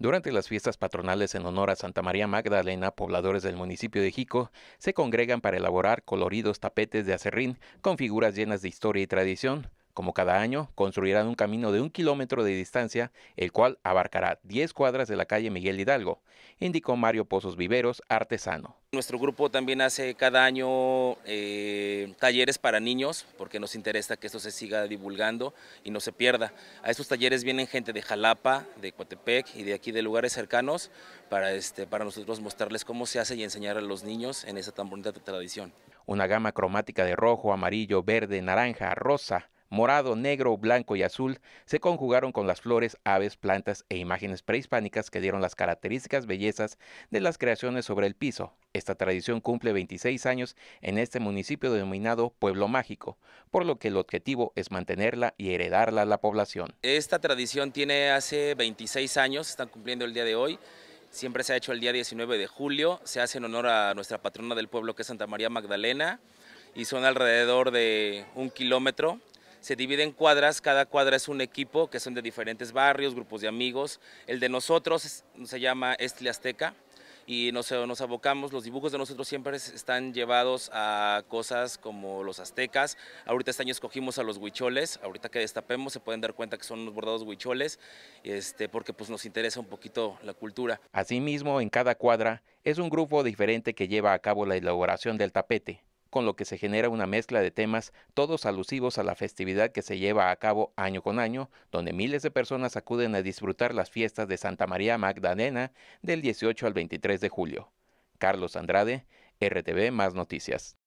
Durante las fiestas patronales en honor a Santa María Magdalena, pobladores del municipio de Jico se congregan para elaborar coloridos tapetes de acerrín con figuras llenas de historia y tradición. Como cada año, construirán un camino de un kilómetro de distancia, el cual abarcará 10 cuadras de la calle Miguel Hidalgo, indicó Mario Pozos Viveros, artesano. Nuestro grupo también hace cada año eh, talleres para niños, porque nos interesa que esto se siga divulgando y no se pierda. A estos talleres vienen gente de Jalapa, de Coatepec y de aquí de lugares cercanos para, este, para nosotros mostrarles cómo se hace y enseñar a los niños en esa tan bonita tradición. Una gama cromática de rojo, amarillo, verde, naranja, rosa, morado, negro, blanco y azul, se conjugaron con las flores, aves, plantas e imágenes prehispánicas que dieron las características bellezas de las creaciones sobre el piso. Esta tradición cumple 26 años en este municipio denominado Pueblo Mágico, por lo que el objetivo es mantenerla y heredarla a la población. Esta tradición tiene hace 26 años, están cumpliendo el día de hoy. Siempre se ha hecho el día 19 de julio, se hace en honor a nuestra patrona del pueblo que es Santa María Magdalena y son alrededor de un kilómetro se divide en cuadras, cada cuadra es un equipo que son de diferentes barrios, grupos de amigos. El de nosotros se llama Estle Azteca y nos, nos abocamos, los dibujos de nosotros siempre están llevados a cosas como los aztecas, ahorita este año escogimos a los huicholes, ahorita que destapemos se pueden dar cuenta que son unos bordados huicholes, este, porque pues nos interesa un poquito la cultura. Asimismo, en cada cuadra es un grupo diferente que lleva a cabo la elaboración del tapete con lo que se genera una mezcla de temas, todos alusivos a la festividad que se lleva a cabo año con año, donde miles de personas acuden a disfrutar las fiestas de Santa María Magdalena del 18 al 23 de julio. Carlos Andrade, RTV Más Noticias.